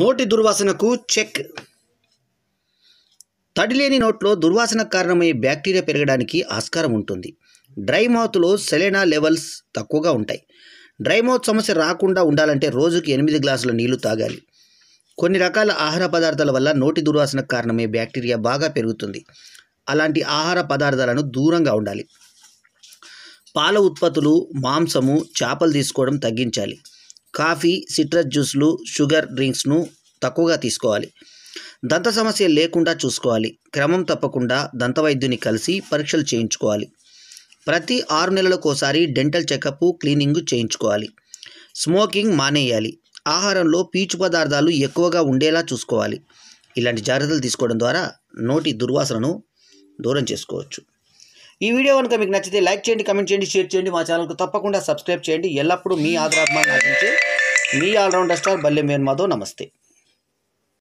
నోటి దుర్వాసనకు చెక్ తడిలేని నోట్లో దుర్వాసన కారణమయ్యే బ్యాక్టీరియా పెరగడానికి ఆస్కారం ఉంటుంది డ్రై మౌత్లో సెలెనా లెవెల్స్ తక్కువగా ఉంటాయి డ్రై మౌత్ సమస్య రాకుండా ఉండాలంటే రోజుకి ఎనిమిది గ్లాసుల నీళ్లు తాగాలి కొన్ని రకాల ఆహార పదార్థాల వల్ల నోటి దుర్వాసన కారణమయ్యే బ్యాక్టీరియా బాగా పెరుగుతుంది అలాంటి ఆహార పదార్థాలను దూరంగా ఉండాలి పాల ఉత్పత్తులు మాంసము చేపలు తీసుకోవడం తగ్గించాలి కాఫీ సిట్రస్ జ్యూస్లు షుగర్ డ్రింక్స్ను తక్కువగా తీసుకోవాలి దంత సమస్య లేకుండా చూసుకోవాలి క్రమం తప్పకుండా దంత వైద్యుని కలిసి పరీక్షలు చేయించుకోవాలి ప్రతి ఆరు నెలలకోసారి డెంటల్ చెకప్ క్లీనింగ్ చేయించుకోవాలి స్మోకింగ్ మానేయాలి ఆహారంలో పీచు పదార్థాలు ఎక్కువగా ఉండేలా చూసుకోవాలి ఇలాంటి జాగ్రత్తలు తీసుకోవడం ద్వారా నోటి దుర్వాసనను దూరం చేసుకోవచ్చు ఈ వీడియో కనుక మీకు నచ్చితే లైక్ చేయండి కమెంట్ చేయండి షేర్ చేయండి మా ఛానల్కు తప్పకుండా సబ్స్క్రైబ్ చేయండి ఎల్లప్పుడూ మీ ఆదరాభిమానం ఆశించి मी ऑलराउंड स्टार बल्ले मेहर माधो नमस्ते